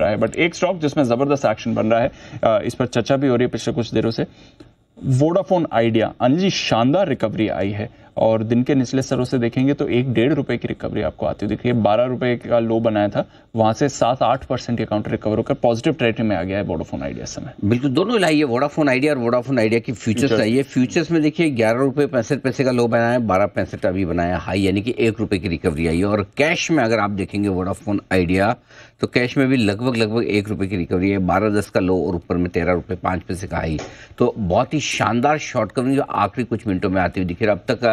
रहा है बट एक स्टॉक जिसमें ज़बरदस्त एक्शन बन रहा है इस पर चर्चा भी हो रही है पिछले कुछ देरों से वोडाफोन आइडिया अनिल जी शानदार रिकवरी आई है और दिन के निचले स्तरों से देखेंगे तो एक डेढ़ रुपए की रिकवरी आपको आती हुई दिख है बारह रुपए का लो बनाया था वहां से सात आठ परसेंट अकाउंट रिकवर होकर पॉजिटिव ट्रेड में आ गया है वोडाफोन आइडिया समय बिल्कुल दोनों लाइए वोडाफोन आइडिया और वोडाफोन आइडिया की फ्यूचर्स लाइए फ्यूचर्स में देखिए ग्यारह रुपए पैंसठ पैसे का लो बनाया बारह पैंसठ अभी बनाया हाई यानी कि एक रुपए की रिकवरी आई है और कैश में अगर आप देखेंगे वोडाफोन आइडिया तो कैश में भी लगभग लगभग एक रुपए की रिकवरी है बारह दस का लो और ऊपर में तेरह रुपए पांच पैसे का हाई तो बहुत ही शानदार शॉर्टकमिंग जो आखिरी कुछ मिनटों में आती हुई दिखी अब तक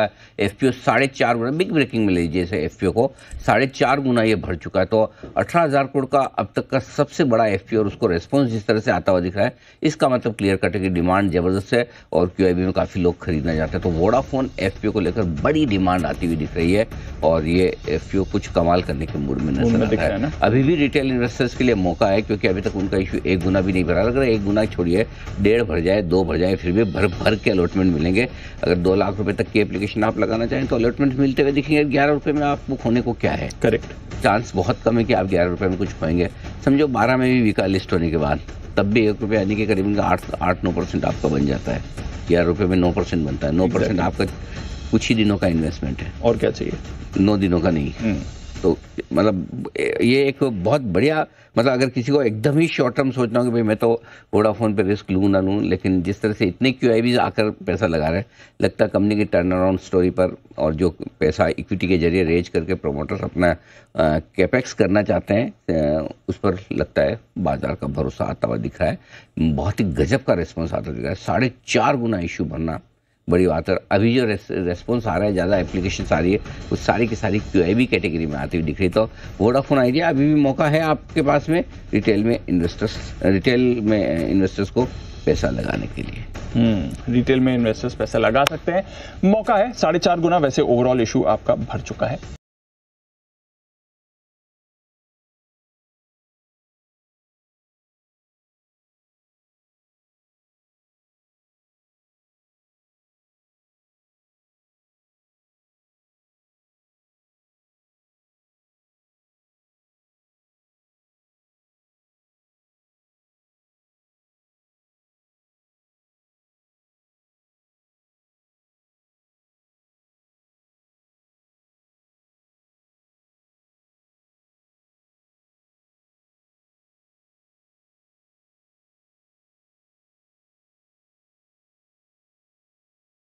एफ पी ओ साढ़े चार गुना बिग ब्रेकिंग में ले लीजिए इसे एफ पी ओ को साढ़े चार गुना ये भर चुका है तो अठारह हज़ार करोड़ का अब तक का सबसे बड़ा एफ पी ओ और उसको रेस्पॉन्स जिस तरह से आता हुआ दिख रहा है इसका मतलब क्लियर कट है कि डिमांड ज़बरदस्त है और क्यू आई बी में काफ़ी लोग खरीदना चाहते हैं तो वोडाफोन एफ पी ओ को लेकर बड़ी डिमांड आती हुई दिख रही है और ये एफ पी ओ कुछ कमाल करने के मूड में नजर रहा है अभी भी रिटेल इन्वेस्टर्स के लिए मौका है क्योंकि अभी तक उनका इशू एक गुना भी नहीं भरा लग रहा है एक गुना छोड़िए डेढ़ भर जाए दो भर जाए फिर भी भर भर के अलॉटमेंट मिलेंगे अगर दो लाख रुपए तक की एप्लीकेशन आप लगाना चाहें तो अलॉटमेंट मिलते हुए दिखेंगे ग्यारह रुपये में आपको खोने को क्या है करेक्ट चांस बहुत कम है कि आप ग्यारह रुपये में कुछ खोएंगे समझो बारह में भी वीका लिस्ट होने के बाद तब भी एक रुपये यानी कि करीबन आठ आठ नौ परसेंट आपका बन जाता है ग्यारह रुपये में नौ परसेंट बनता है नौ परसेंट आपका कुछ ही दिनों का इन्वेस्टमेंट है और क्या चाहिए नौ दिनों का नहीं हम्म। तो मतलब ये एक बहुत बढ़िया मतलब अगर किसी को एकदम ही शॉर्ट टर्म सोचना हो कि भाई मैं तो वोडाफोन पे रिस्क लूँ ना लूँ लेकिन जिस तरह से इतने क्यू आई आकर पैसा लगा रहे हैं लगता कंपनी की टर्न अराउंड स्टोरी पर और जो पैसा इक्विटी के जरिए रेज करके प्रोमोटर्स अपना कैपेक्स करना चाहते हैं उस पर लगता है बाजार का भरोसा आता हुआ दिख रहा है बहुत ही गजब का रिस्पॉन्स आता दिख रहा है साढ़े चार गुना इशू बनना बड़ी बात है अभी जो रेस्पॉन्स आ रहा है ज़्यादा एप्लीकेशन आ रही है वो सारी की सारी क्यू कैटेगरी में आती हुई दिख रही तो वोडाफोन आइडिया अभी भी मौका है आपके पास में रिटेल में इन्वेस्टर्स रिटेल में इन्वेस्टर्स eh, को पैसा लगाने के लिए रिटेल हम्म, में इन्वेस्टर्स पैसा लगा सकते हैं मौका है साढ़े चार गुना वैसे ओवरऑल इशू आपका भर चुका है